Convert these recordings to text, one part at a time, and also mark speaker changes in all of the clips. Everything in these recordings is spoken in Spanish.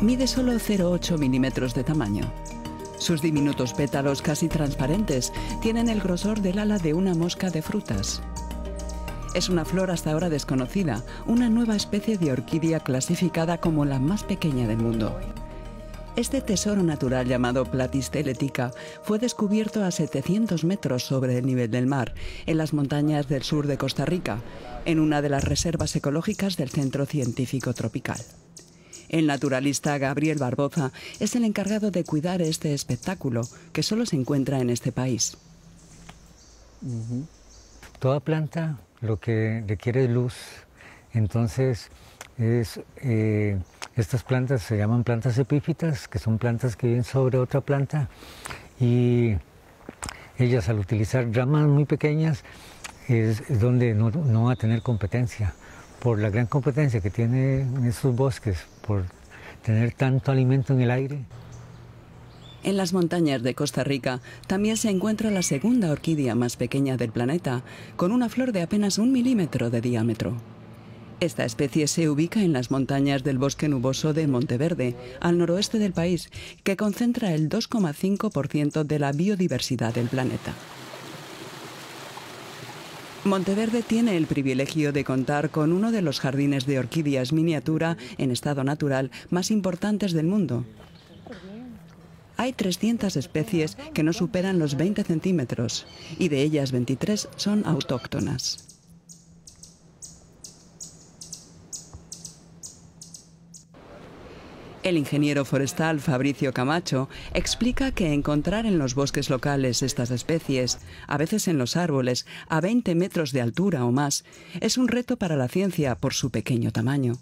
Speaker 1: Mide solo 0,8 milímetros de tamaño. Sus diminutos pétalos casi transparentes tienen el grosor del ala de una mosca de frutas. Es una flor hasta ahora desconocida, una nueva especie de orquídea clasificada como la más pequeña del mundo. Este tesoro natural llamado Platisteletica fue descubierto a 700 metros sobre el nivel del mar, en las montañas del sur de Costa Rica, en una de las reservas ecológicas del Centro Científico Tropical. El naturalista Gabriel Barboza es el encargado de cuidar este espectáculo que solo se encuentra en este país. Toda planta
Speaker 2: lo que requiere es luz, entonces eh, estas plantas se llaman plantas epífitas, que son plantas que viven sobre otra planta y ellas al utilizar ramas muy pequeñas es, donde no va a tener competencia por la gran competencia que tiene en bosques, por tener tanto alimento en el aire.
Speaker 1: En las montañas de Costa Rica también se encuentra la segunda orquídea más pequeña del planeta, con una flor de apenas un milímetro de diámetro. Esta especie se ubica en las montañas del bosque nuboso de Monteverde, al noroeste del país, que concentra el 2,5% de la biodiversidad del planeta. Monteverde tiene el privilegio de contar con uno de los jardines de orquídeas miniatura en estado natural más importantes del mundo. Hay 300 especies que no superan los 20 centímetros y de ellas 23 son autóctonas. El ingeniero forestal Fabricio Camacho explica que encontrar en los bosques locales estas especies, a veces en los árboles, a 20 metros de altura o más, es un reto para la ciencia por su pequeño tamaño.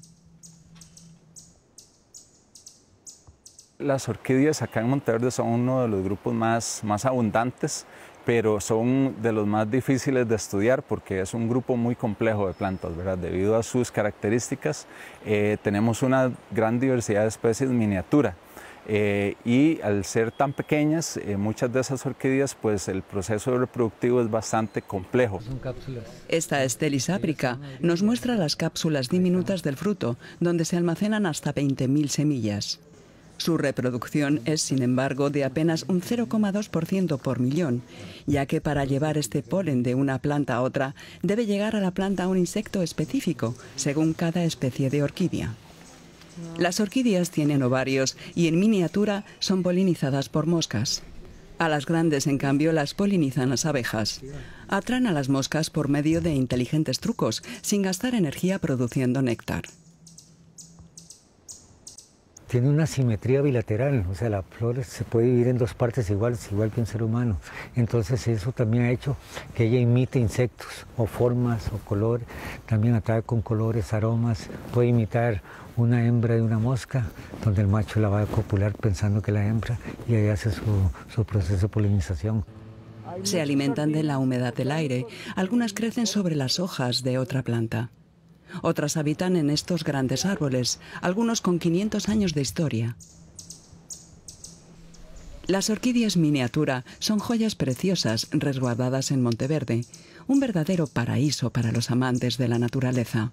Speaker 2: Las orquídeas acá en Monteverde son uno de los grupos más, más abundantes pero son de los más difíciles de estudiar porque es un grupo muy complejo de plantas, ¿verdad? Debido a sus características, eh, tenemos una gran diversidad de especies miniatura. Eh, y al ser tan pequeñas, eh, muchas de esas orquídeas, pues el proceso reproductivo
Speaker 1: es bastante complejo. Esta Estelis nos muestra las cápsulas diminutas del fruto, donde se almacenan hasta 20.000 semillas. Su reproducción es, sin embargo, de apenas un 0,2% por millón, ya que para llevar este polen de una planta a otra debe llegar a la planta un insecto específico, según cada especie de orquídea. Las orquídeas tienen ovarios y en miniatura son polinizadas por moscas. A las grandes, en cambio, las polinizan las abejas. Atraen a las moscas por medio de inteligentes trucos, sin gastar energía produciendo néctar
Speaker 2: tiene una simetría bilateral, o sea, la flor se puede dividir en dos partes iguales, igual que un ser humano. Entonces eso también ha hecho que ella imite insectos o formas o colores, también atrae con colores, aromas, puede imitar una hembra de una mosca, donde el macho la va a copular pensando que la hembra y ahí hace su proceso de polinización.
Speaker 1: Se alimentan de la humedad del aire, algunas crecen sobre las hojas de otra planta. Otras habitan en estos grandes árboles, algunos con 500 años de historia. Las orquídeas miniatura son joyas preciosas resguardadas en Monteverde, un verdadero paraíso para los amantes de la naturaleza.